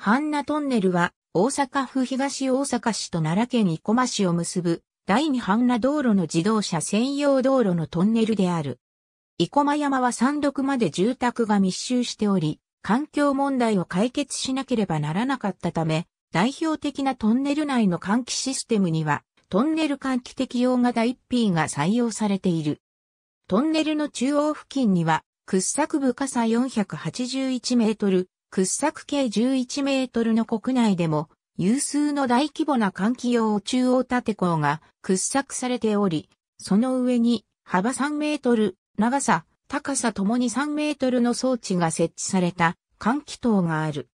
ハンナトンネルは、大阪府東大阪市と奈良県生駒市を結ぶ、第二半那道路の自動車専用道路のトンネルである。生駒山は山麓まで住宅が密集しており、環境問題を解決しなければならなかったため、代表的なトンネル内の換気システムには、トンネル換気適用型 1P が採用されている。トンネルの中央付近には、掘削部深さ481メートル、掘削計11メートルの国内でも有数の大規模な換気用中央縦港が掘削されており、その上に幅3メートル、長さ、高さともに3メートルの装置が設置された換気塔がある。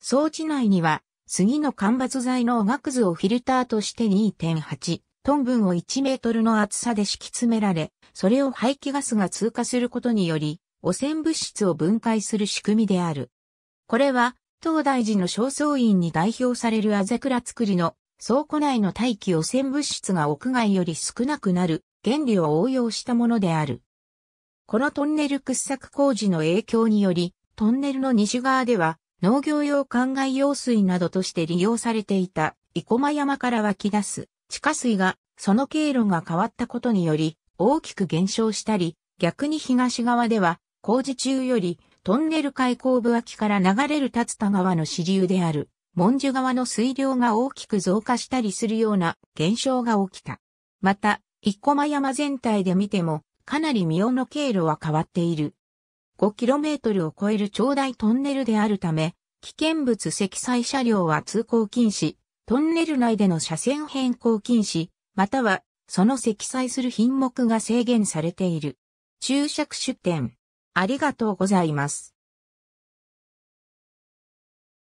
装置内には杉の間伐材のおがくずをフィルターとして2.8トン分を1メートルの厚さで敷き詰められ、それを排気ガスが通過することにより、汚染物質を分解する仕組みである。これは、東大寺の正倉院に代表されるあぜくら作りの倉庫内の大気汚染物質が屋外より少なくなる原理を応用したものである。このトンネル掘削工事の影響により、トンネルの西側では農業用灌漑用水などとして利用されていた生駒山から湧き出す地下水がその経路が変わったことにより大きく減少したり、逆に東側では工事中よりトンネル開口部脇から流れる竜田川の支流である、文殊川の水量が大きく増加したりするような現象が起きた。また、一駒山全体で見ても、かなり妙の経路は変わっている。5km を超える長大トンネルであるため、危険物積載車両は通行禁止、トンネル内での車線変更禁止、または、その積載する品目が制限されている。注釈出典。ありがとうございます。